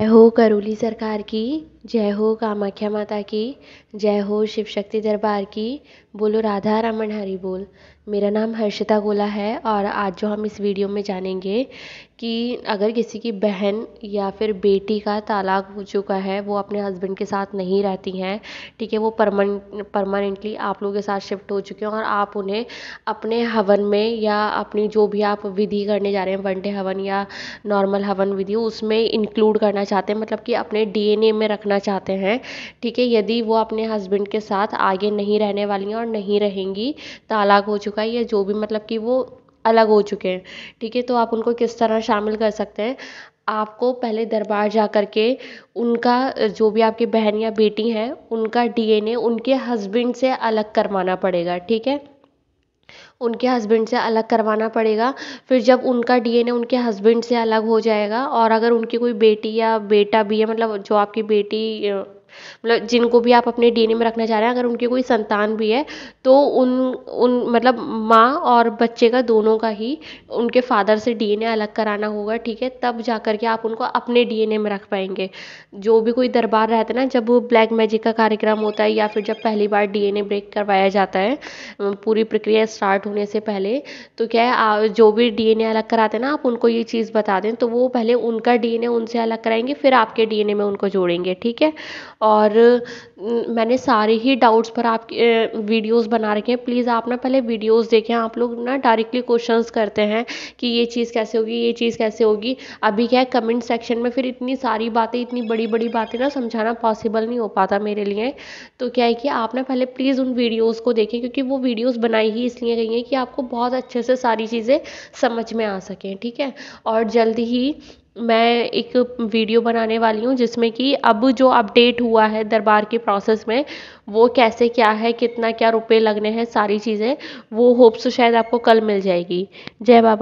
जय हो करौली सरकार की जय हो कामाख्या माता की जय हो शिव शक्ति दरबार की बोलो राधा रमन हरि बोल मेरा नाम हर्षिता गोला है और आज जो हम इस वीडियो में जानेंगे कि अगर किसी की बहन या फिर बेटी का तलाक हो चुका है वो अपने हस्बैंड के साथ नहीं रहती हैं ठीक है वो परमानेंटली आप लोगों के साथ शिफ्ट हो चुके हैं और आप उन्हें अपने हवन में या अपनी जो भी आप विधि करने जा रहे हैं वनडे हवन या नॉर्मल हवन विधि उसमें इंक्लूड करना चाहते हैं मतलब कि अपने डी में रखना चाहते हैं ठीक है यदि वो अपने हस्बैंड के साथ आगे नहीं रहने वाली हैं और नहीं रहेंगी तालाक हो चुका है या जो भी मतलब कि वो अलग हो चुके हैं ठीक है तो आप उनको किस तरह शामिल कर सकते हैं आपको पहले दरबार जा कर के उनका जो भी आपकी बहन या बेटी हैं उनका डी एन ए उनके हस्बैंड से अलग करवाना पड़ेगा ठीक है उनके हस्बैंड से अलग करवाना पड़ेगा फिर जब उनका डीएनए उनके हस्बैंड से अलग हो जाएगा और अगर उनकी कोई बेटी या बेटा भी है मतलब जो आपकी बेटी मतलब जिनको भी आप अपने डी में रखना चाह रहे हैं अगर उनकी कोई संतान भी है तो उन उन मतलब माँ और बच्चे का दोनों का ही उनके फादर से डी अलग कराना होगा ठीक है तब जा के आप उनको अपने डी में रख पाएंगे जो भी कोई दरबार रहता है ना जब वो ब्लैक मैजिक का कार्यक्रम होता है या फिर जब पहली बार डी ब्रेक करवाया जाता है पूरी प्रक्रिया स्टार्ट होने से पहले तो क्या है जो भी डी अलग कराते हैं ना आप उनको ये चीज़ बता दें तो वो पहले उनका डी उनसे अलग कराएंगे फिर आपके डी में उनको जोड़ेंगे ठीक है और मैंने सारे ही डाउट्स पर आपके वीडियोस बना रखे हैं प्लीज़ आप ना पहले वीडियोस देखें आप लोग ना डायरेक्टली क्वेश्चंस करते हैं कि ये चीज़ कैसे होगी ये चीज़ कैसे होगी अभी क्या है कमेंट सेक्शन में फिर इतनी सारी बातें इतनी बड़ी बड़ी बातें ना समझाना पॉसिबल नहीं हो पाता मेरे लिए तो क्या है कि आप ना पहले प्लीज़ उन वीडियोज़ को देखें क्योंकि वो वीडियोज़ बनाई ही इसलिए गई हैं कि आपको बहुत अच्छे से सारी चीज़ें समझ में आ सकें ठीक है और जल्दी ही मैं एक वीडियो बनाने वाली हूँ जिसमें कि अब जो अपडेट हुआ है दरबार के प्रोसेस में वो कैसे क्या है कितना क्या रुपए लगने हैं सारी चीज़ें वो होप्स तो शायद आपको कल मिल जाएगी जय बाबा